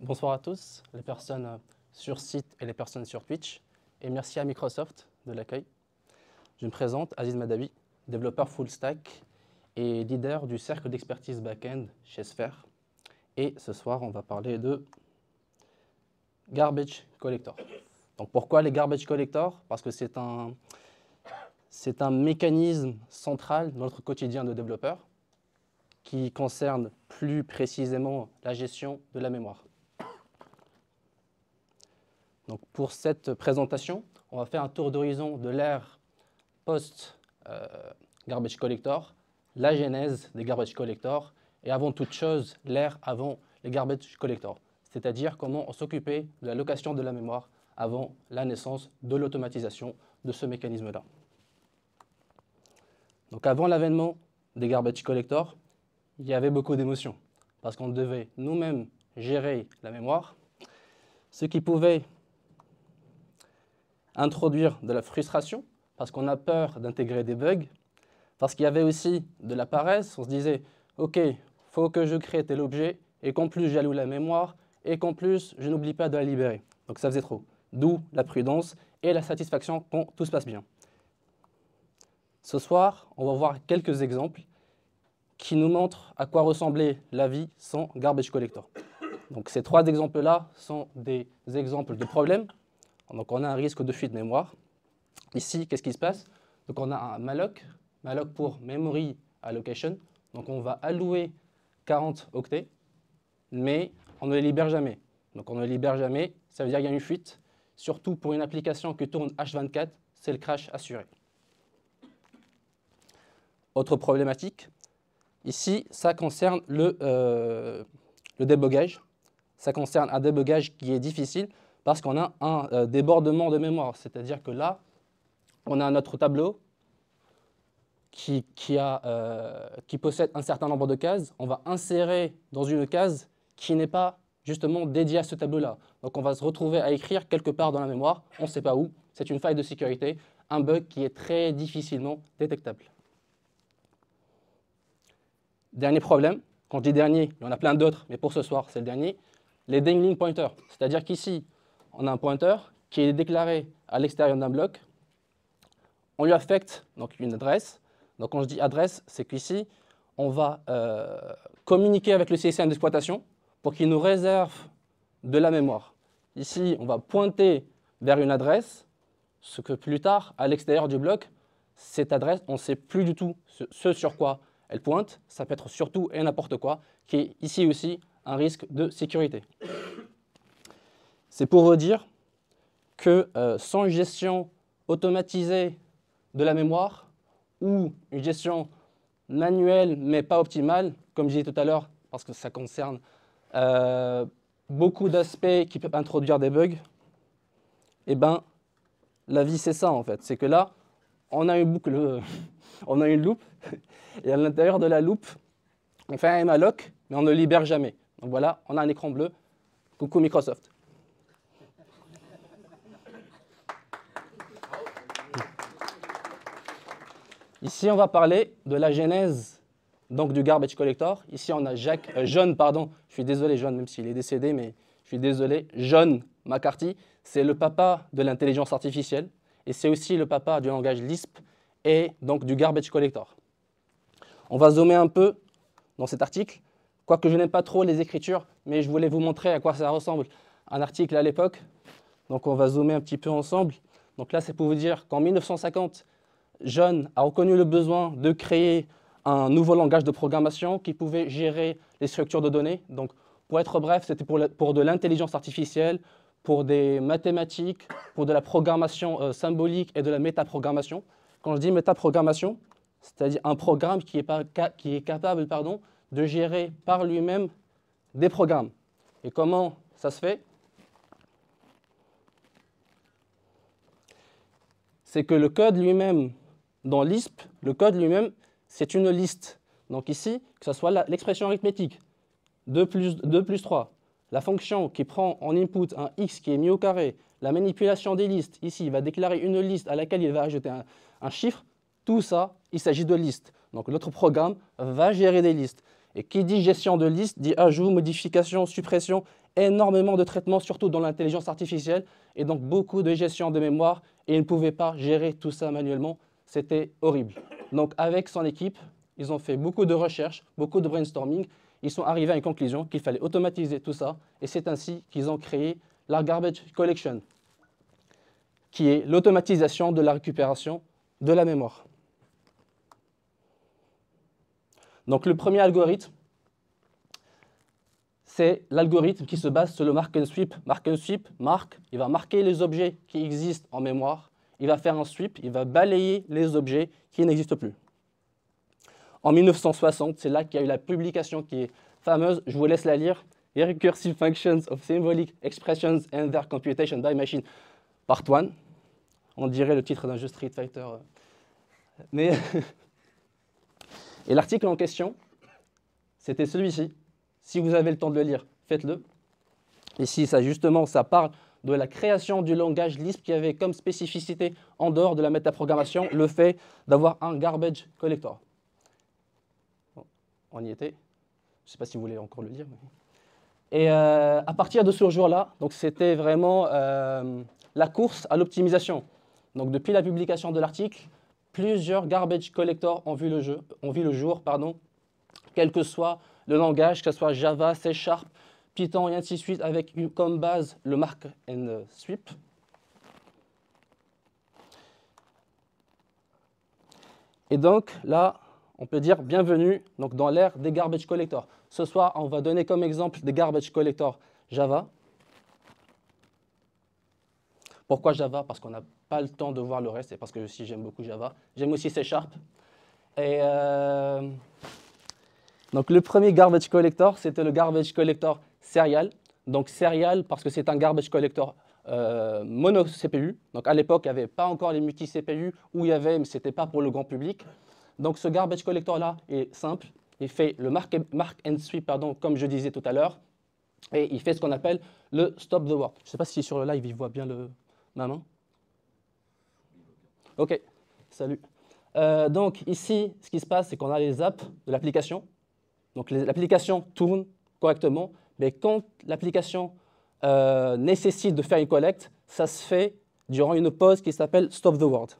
bonsoir à tous, les personnes sur site et les personnes sur Twitch. Et merci à Microsoft de l'accueil. Je me présente, Aziz Madavi, développeur full stack et leader du cercle d'expertise back-end chez Sphere. Et ce soir, on va parler de garbage collector. Donc pourquoi les garbage collector Parce que c'est un, c'est un mécanisme central dans notre quotidien de développeur qui concerne plus précisément la gestion de la mémoire. Donc pour cette présentation, on va faire un tour d'horizon de l'ère post-garbage euh, collector, la genèse des garbage collectors et avant toute chose, l'ère avant les garbage collectors, c'est-à-dire comment on s'occupait de la location de la mémoire avant la naissance de l'automatisation de ce mécanisme-là. Donc avant l'avènement des garbage collectors, il y avait beaucoup d'émotions, parce qu'on devait nous-mêmes gérer la mémoire, ce qui pouvait introduire de la frustration, parce qu'on a peur d'intégrer des bugs, parce qu'il y avait aussi de la paresse, on se disait, OK, faut que je crée tel objet, et qu'en plus j'alloue la mémoire, et qu'en plus je n'oublie pas de la libérer. Donc ça faisait trop. D'où la prudence et la satisfaction quand tout se passe bien. Ce soir, on va voir quelques exemples qui nous montre à quoi ressemblait la vie sans garbage collector. Donc ces trois exemples-là sont des exemples de problèmes. Donc on a un risque de fuite de mémoire. Ici, qu'est-ce qui se passe Donc on a un malloc, malloc pour memory allocation. Donc on va allouer 40 octets, mais on ne les libère jamais. Donc on ne les libère jamais, ça veut dire qu'il y a une fuite, surtout pour une application qui tourne H24, c'est le crash assuré. Autre problématique, Ici, ça concerne euh, le, débogage. Ça concerne un débogage qui est difficile parce qu'on a un euh, débordement de mémoire. C'est-à-dire que là, on a notre tableau euh, qui possède un certain nombre de cases. On va insérer dans une case qui n'est pas justement dédiée à ce tableau-là. Donc on va se retrouver à écrire quelque part dans la mémoire, on ne sait pas où, c'est une faille de sécurité, un bug qui est très difficilement détectable. Dernier problème, quand je dis dernier, il y en a plein d'autres, mais pour ce soir, c'est le dernier, les dangling pointers. C'est-à-dire qu'ici, on a un pointer qui est déclaré à l'extérieur d'un bloc. On lui affecte donc une adresse. Donc quand je dis adresse, c'est qu'ici, on va euh, communiquer avec le CSM d'exploitation pour qu'il nous réserve de la mémoire. Ici, on va pointer vers une adresse, ce que plus tard, à l'extérieur du bloc, cette adresse, on ne sait plus du tout ce sur quoi elle pointe, ça peut être surtout et n'importe quoi, qui est ici aussi un risque de sécurité. C'est pour vous dire que euh, sans une gestion automatisée de la mémoire ou une gestion manuelle mais pas optimale, comme je disais tout à l'heure, parce que ça concerne euh, beaucoup d'aspects qui peuvent introduire des bugs, eh ben, la vie c'est ça en fait. C'est que là, on a une boucle, on a une loupe, et à l'intérieur de la loupe, on fait un malloc, mais on ne libère jamais. Donc voilà, on a un écran bleu. Coucou Microsoft. Ici, on va parler de la genèse donc, du garbage collector. Ici, on a Jacques, euh, John, pardon, je suis désolé John, même s'il est décédé, mais je suis désolé, John McCarthy, c'est le papa de l'intelligence artificielle et c'est aussi le papa du langage Lisp et donc du garbage collector. On va zoomer un peu dans cet article, quoique je n'aime pas trop les écritures, mais je voulais vous montrer à quoi ça ressemble un article à l'époque. Donc on va zoomer un petit peu ensemble. Donc là, c'est pour vous dire qu'en 1950, John a reconnu le besoin de créer un nouveau langage de programmation qui pouvait gérer les structures de données. Donc pour être bref, c'était pour, de l'intelligence artificielle, pour des mathématiques, pour de la programmation euh, symbolique et de la métaprogrammation. Quand je dis métaprogrammation, c'est-à-dire un programme qui est, capable pardon, de gérer par lui-même des programmes. Et comment ça se fait C'est que le code lui-même, dans Lisp, le code lui-même, c'est une liste. Donc ici, que ce soit l'expression arithmétique, 2 plus, 2 plus 3, la fonction qui prend en input un x qui est mis au carré, la manipulation des listes, ici, il va déclarer une liste à laquelle il va ajouter un, un chiffre, tout ça, il s'agit de listes. Donc notre programme va gérer des listes. Et qui dit gestion de listes, dit ajout, modification, suppression, énormément de traitements, surtout dans l'intelligence artificielle, et donc beaucoup de gestion de mémoire, et ils ne pouvaient pas gérer tout ça manuellement. C'était horrible. Donc avec son équipe, ils ont fait beaucoup de recherches, beaucoup de brainstorming, ils sont arrivés à une conclusion qu'il fallait automatiser tout ça, et c'est ainsi qu'ils ont créé la Garbage Collection, qui est l'automatisation de la récupération de la mémoire. Donc le premier algorithme, c'est l'algorithme qui se base sur le mark and sweep. Mark and sweep, marque, il va marquer les objets qui existent en mémoire, il va faire un sweep, il va balayer les objets qui n'existent plus. En 1960, c'est là qu'il y a eu la publication qui est fameuse, je vous laisse la lire, Recursive Functions of Symbolic Expressions and Their Computation by Machine, Part 1 on dirait le titre d'un jeu Street Fighter. Euh. Mais et l'article en question, c'était celui-ci. Si vous avez le temps de le lire, faites-le. Ici, ça justement, ça parle de la création du langage Lisp qui avait comme spécificité, en dehors de la métaprogrammation, le fait d'avoir un garbage collector. on y était. Je ne sais pas si vous voulez encore le lire. Et euh, à partir de ce jour-là, donc c'était vraiment euh, la course à l'optimisation. Donc depuis la publication de l'article, plusieurs garbage collectors ont vu le, jeu, ont vu le jour, pardon, quel que soit le langage, que ce soit Java, C Python et ainsi de suite, avec comme base le mark and sweep. Et donc là, on peut dire bienvenue donc, dans l'ère des garbage collectors. Ce soir, on va donner comme exemple des garbage collectors Java. Pourquoi Java Parce qu'on a pas le temps de voir le reste, et parce que si j'aime beaucoup Java. J'aime aussi C Sharp. Et euh, donc le premier garbage collector, c'était le garbage collector serial. Donc serial parce que c'est un garbage collector euh, mono CPU. Donc à l'époque, il n'y avait pas encore les multi CPU où il y avait, mais ce n'était pas pour le grand public. Donc ce garbage collector là est simple. Il fait le mark, mark and sweep, pardon, comme je disais tout à l'heure. Et il fait ce qu'on appelle le stop the work. Je ne sais pas si sur le live, il voit bien le, ma main. OK, salut. Euh, donc ici, ce qui se passe, c'est qu'on a les apps de l'application. Donc l'application tourne correctement, mais quand l'application euh, nécessite de faire une collecte, ça se fait durant une pause qui s'appelle Stop the World.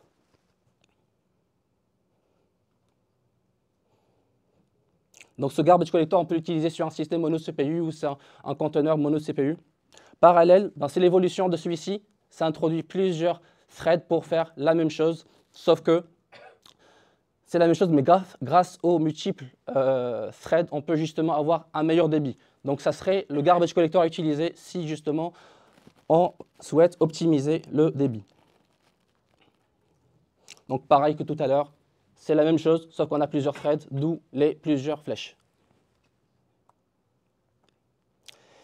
Donc ce garbage collector, on peut l'utiliser sur un système mono-CPU ou sur un, conteneur mono-CPU. Parallèle, ben, c'est l'évolution de celui-ci. Ça introduit plusieurs thread pour faire la même chose, sauf que c'est la même chose, mais grâce, aux multiples euh, threads, on peut justement avoir un meilleur débit. Donc ça serait le garbage collector à utiliser si justement on souhaite optimiser le débit. Donc pareil que tout à l'heure, c'est la même chose, sauf qu'on a plusieurs threads, d'où les plusieurs flèches.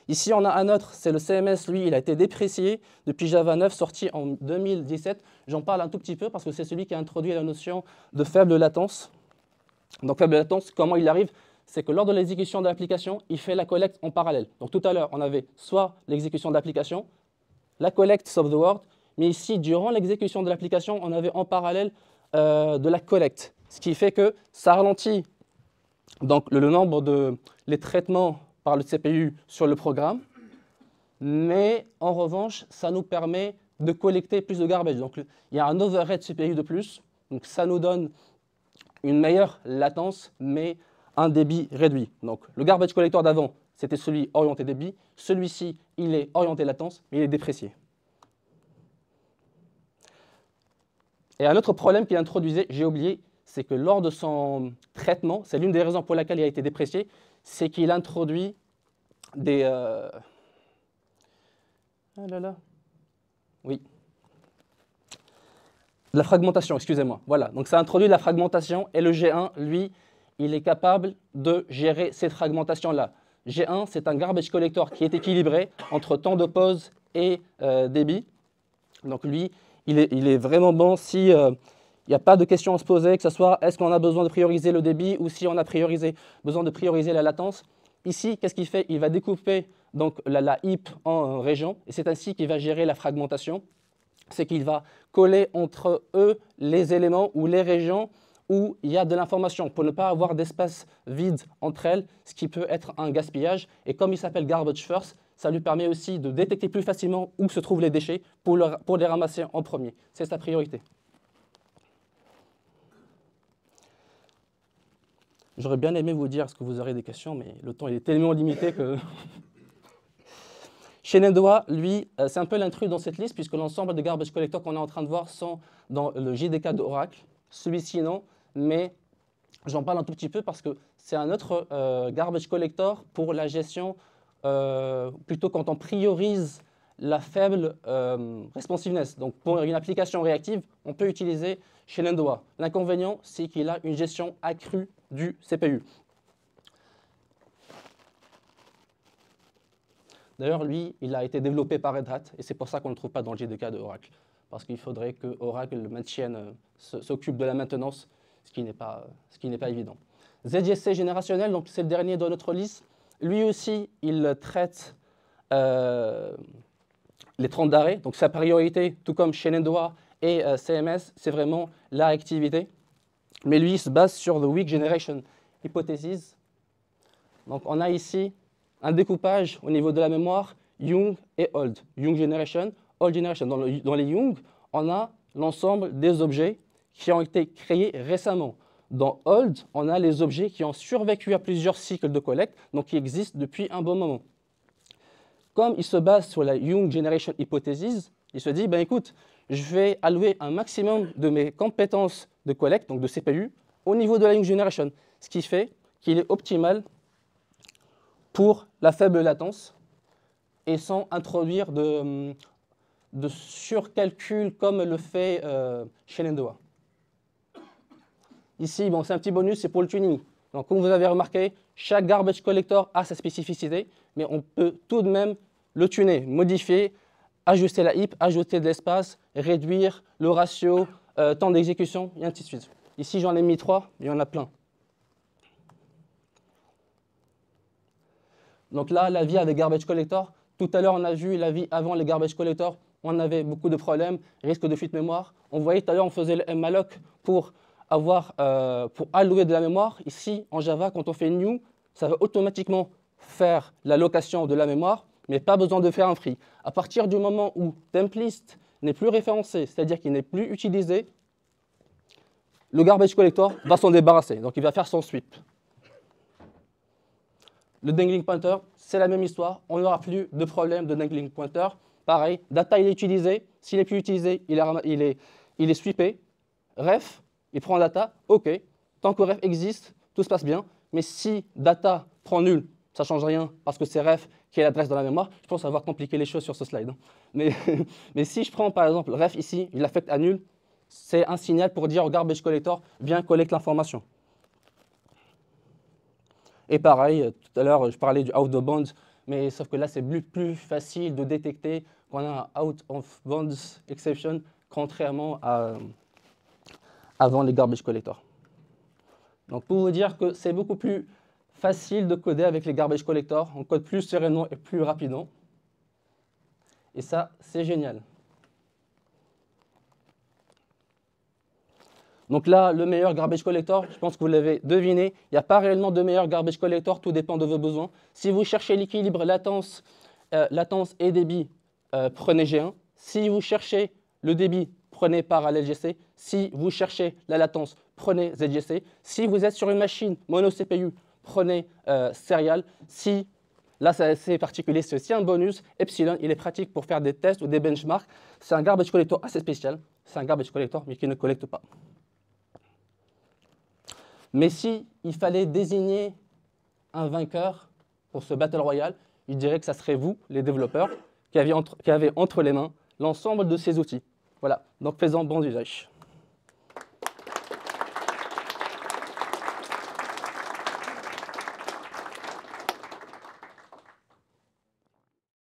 Ici, on a un autre, c'est le CMS, lui, il a été déprécié depuis Java 9, sorti en 2017. J'en parle un tout petit peu parce que c'est celui qui a introduit la notion de faible latence. Donc faible latence, comment il arrive c'est que lors de l'exécution de l'application, il fait la collecte en parallèle. Donc tout à l'heure, on avait soit l'exécution de l'application, la collecte of the world, mais ici, durant l'exécution de l'application, on avait en parallèle euh, de la collecte. Ce qui fait que ça ralentit donc, le, le nombre de les traitements par le CPU sur le programme. Mais en revanche, ça nous permet de collecter plus de garbage. Donc il y a un overhead CPU de plus. Donc ça nous donne une meilleure latence, mais un débit réduit. Donc le garbage collector d'avant, c'était celui orienté débit. Celui-ci, il est orienté latence, mais il est déprécié. Et un autre problème qu'il introduisait, j'ai oublié, c'est que lors de son traitement, c'est l'une des raisons pour laquelle il a été déprécié, c'est qu'il introduit des... Euh, ah là là. Oui. La fragmentation, excusez-moi. Voilà, donc ça introduit la fragmentation et le G1, lui, il est capable de gérer cette fragmentation-là. G1, c'est un garbage collector qui est équilibré entre temps de pause et euh, débit. Donc lui, il est, vraiment bon si euh, il n'y a pas de question à se poser, que ce soit est-ce qu'on a besoin de prioriser le débit ou si on a besoin de prioriser la latence. Ici, qu'est-ce qu'il fait Il va découper donc, la, la en euh, régions et c'est ainsi qu'il va gérer la fragmentation. C'est qu'il va coller entre eux les éléments ou les régions où il y a de l'information pour ne pas avoir d'espace vide entre elles, ce qui peut être un gaspillage. Et comme il s'appelle Garbage First, ça lui permet aussi de détecter plus facilement où se trouvent les déchets pour les ramasser en premier. C'est sa priorité. J'aurais bien aimé vous dire ce que vous aurez des questions, mais le temps il est tellement limité que. Shenandoah, lui, euh, c'est un peu l'intrus dans cette liste, puisque l'ensemble des garbage collectors qu'on est en train de voir sont dans le JDK d'Oracle. Celui-ci, non, mais j'en parle un tout petit peu parce que c'est un autre euh, garbage collector pour la gestion, euh, plutôt quand on priorise la faible responsiveness. Donc, pour une application réactive, on peut utiliser chez L'inconvénient, c'est qu'il a une gestion accrue du CPU. D'ailleurs, lui, il a été développé par Red Hat, et c'est pour ça qu'on ne le trouve pas dans le GDK de Oracle. Parce qu'il faudrait que Oracle euh, s'occupe de la maintenance, ce qui n'est pas, ce qui pas évident. ZSC générationnel, donc c'est le dernier de notre liste. Lui aussi, il traite euh, les 30 d'arrêt. Donc sa priorité, tout comme chez et euh, CMS, c'est vraiment la activité. Mais lui, il se base sur the weak generation hypothesis. Donc on a ici un découpage au niveau de la mémoire young et old. Young generation, old generation. Dans, les young, on a l'ensemble des objets qui ont été créés récemment. Dans old, on a les objets qui ont survécu à plusieurs cycles de collecte, donc qui existent depuis un bon moment. Comme il se base sur la young generation hypothesis, il se dit, ben écoute, je vais allouer un maximum de mes compétences de collecte, donc de CPU, au niveau de la link generation, ce qui fait qu'il est optimal pour la faible latence et sans introduire de, de surcalcul comme le fait euh, Shenandoah. Ici, bon, c'est un petit bonus, c'est pour le tuning. Donc, comme vous avez remarqué, chaque garbage collector a sa spécificité, mais on peut tout de même le tuner, modifier, ajuster la hip, ajouter de l'espace, réduire le ratio, euh, temps d'exécution, et ainsi de suite. Ici, j'en ai mis trois, il y en a plein. Donc là, la vie avec Garbage Collector, tout à l'heure, on a vu la vie avant les Garbage Collector, on avait beaucoup de problèmes, risque de fuite mémoire. On voyait tout à l'heure, on faisait le malloc pour, avoir, euh, pour allouer de la mémoire. Ici, en Java, quand on fait new, ça va automatiquement faire l'allocation de la mémoire mais pas besoin de faire un free. À partir du moment où templist n'est plus référencé, c'est-à-dire qu'il n'est plus utilisé, le garbage collector va s'en débarrasser, donc il va faire son sweep. Le dangling pointer, c'est la même histoire, on n'aura plus de problème de dangling pointer. Pareil, data il est utilisé, s'il n'est plus utilisé, il est, il, est, il est sweepé. Ref, il prend data, ok, tant que ref existe, tout se passe bien, mais si data prend nul ça ne change rien parce que c'est ref qui est l'adresse dans la mémoire. Je pense avoir compliqué les choses sur ce slide. Hein. Mais, si je prends par exemple ref ici, il l'affecte à nul, c'est un signal pour dire au garbage collector, viens collecte l'information. Et pareil, euh, tout à l'heure, je parlais du out of bounds, mais sauf que là, c'est plus, facile de détecter qu'on a un out of bounds exception, contrairement à euh, avant les garbage collectors. Donc, pour vous dire que c'est beaucoup plus facile de coder avec les garbage collectors. On code plus sereinement et plus rapidement. Et ça, c'est génial. Donc là, le meilleur garbage collector, je pense que vous l'avez deviné, il n'y a pas réellement de meilleur garbage collector, tout dépend de vos besoins. Si vous cherchez l'équilibre latence, euh, latence et débit, euh, prenez G1. Si vous cherchez le débit, prenez parallèle GC. Si vous cherchez la latence, prenez ZGC. Si vous êtes sur une machine mono CPU, prenez serial. Euh, si, là c'est assez particulier, c'est aussi un bonus. Epsilon, il est pratique pour faire des tests ou des benchmarks. C'est un garbage collector assez spécial. C'est un garbage collector, mais qui ne collecte pas. Mais si il fallait désigner un vainqueur pour ce Battle Royale, il dirait que ça serait vous, les développeurs, qui avez entre, qui avez entre les mains l'ensemble de ces outils. Voilà, donc faisons bon usage.